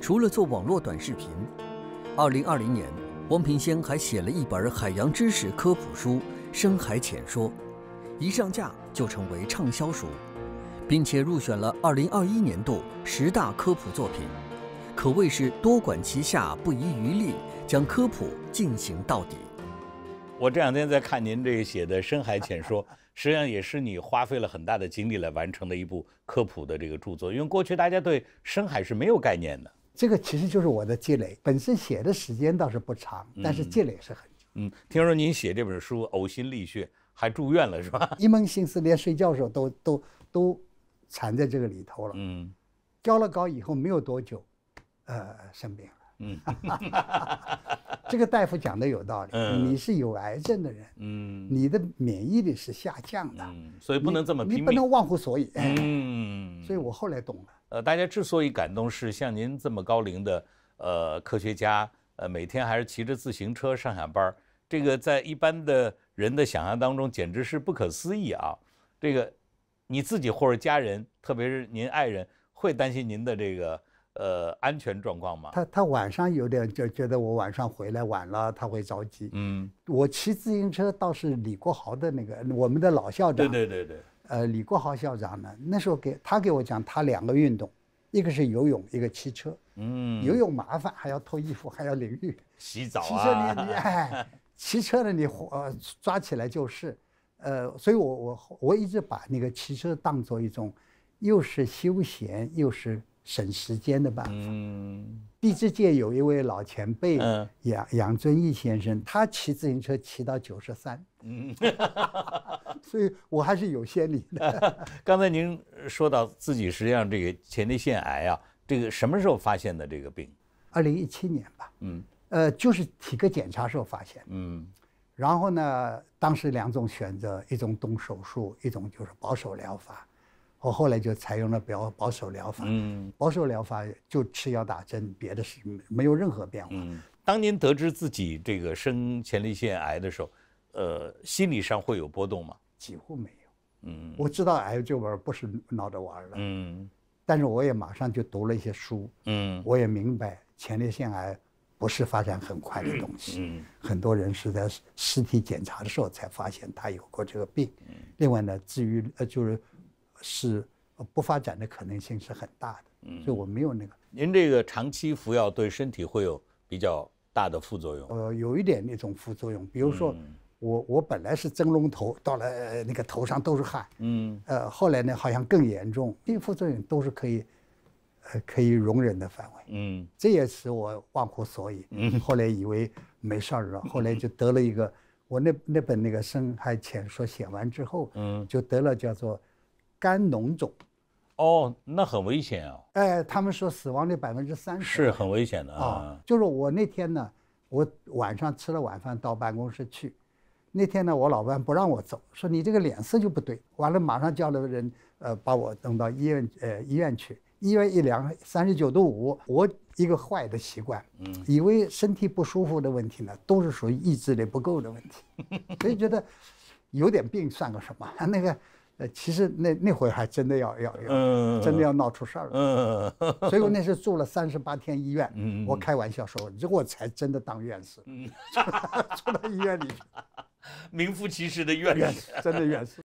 除了做网络短视频，二零二零年，汪平先还写了一本海洋知识科普书《深海浅说》，一上架就成为畅销书，并且入选了二零二一年度十大科普作品，可谓是多管齐下，不遗余力将科普进行到底。我这两天在看您这写的《深海浅说》，实际上也是你花费了很大的精力来完成的一部科普的这个著作，因为过去大家对深海是没有概念的。这个其实就是我的积累，本身写的时间倒是不长，但是积累是很久。嗯，听说您写这本书呕心沥血，还住院了是吧？一门心思连睡觉时候都都都缠在这个里头了。嗯，交了稿以后没有多久，呃，生病了。嗯。这个大夫讲的有道理，你是有癌症的人，你的免疫力是下降的，所以不能这么拼你不能忘乎所以。嗯，所以我后来懂了。呃，大家之所以感动，是像您这么高龄的，呃，科学家，呃，每天还是骑着自行车上下班，这个在一般的人的想象当中简直是不可思议啊。这个你自己或者家人，特别是您爱人，会担心您的这个。呃，安全状况吗？他他晚上有点就觉得我晚上回来晚了，他会着急。嗯，我骑自行车倒是李国豪的那个我们的老校长。对对对对。呃，李国豪校长呢，那时候给他给我讲他两个运动，一个是游泳，一个骑车。嗯，游泳麻烦，还要脱衣服，还要淋浴。洗澡。骑车你你哎，骑车呢你抓起来就是，呃，所以我我我一直把那个骑车当做一种，又是休闲又是。省时间的办法。嗯，地质界有一位老前辈，嗯、杨杨遵义先生，他骑自行车骑到九十三。嗯，所以我还是有先例的。刚才您说到自己实际上这个前列腺癌啊，这个什么时候发现的？这个病？二零一七年吧。嗯。呃，就是体格检查时候发现。嗯。然后呢，当时两种选择，一种动手术，一种就是保守疗法。我后来就采用了保保守疗法，嗯，保守疗法就吃药打针，别的事没有任何变化。嗯，当年得知自己这个生前列腺癌的时候，呃，心理上会有波动吗？几乎没有，嗯，我知道癌这玩意儿不是闹着玩儿的，嗯，但是我也马上就读了一些书，嗯，我也明白前列腺癌不是发展很快的东西，嗯，很多人是在尸体检查的时候才发现他有过这个病，嗯，另外呢，至于呃就是。是不发展的可能性是很大的，所以我没有那个。您这个长期服药对身体会有比较大的副作用？呃，有一点那种副作用，比如说我我本来是蒸龙头，到了那个头上都是汗，嗯，呃，后来呢好像更严重。这些副作用都是可以呃可以容忍的范围，嗯，这也使我忘乎所以，嗯，后来以为没事儿了，后来就得了一个。我那那本那个《深海浅说》写完之后，嗯，就得了叫做。肝脓肿，哦，那很危险啊！哎，他们说死亡率百分之三十，是很危险的啊。就是我那天呢，我晚上吃了晚饭到办公室去，那天呢，我老伴不让我走，说你这个脸色就不对。完了，马上叫了人，呃，把我弄到医院，呃，医院去。医院一量，三十九度五。我一个坏的习惯，嗯，以为身体不舒服的问题呢，都是属于意志力不够的问题，所以觉得有点病算个什么？那个。呃，其实那那会还真的要要要，真的要闹出事儿了。所以我那时住了三十八天医院。我开玩笑说，如果才真的当院士。住到医院里，名副其实的院士，真的院士。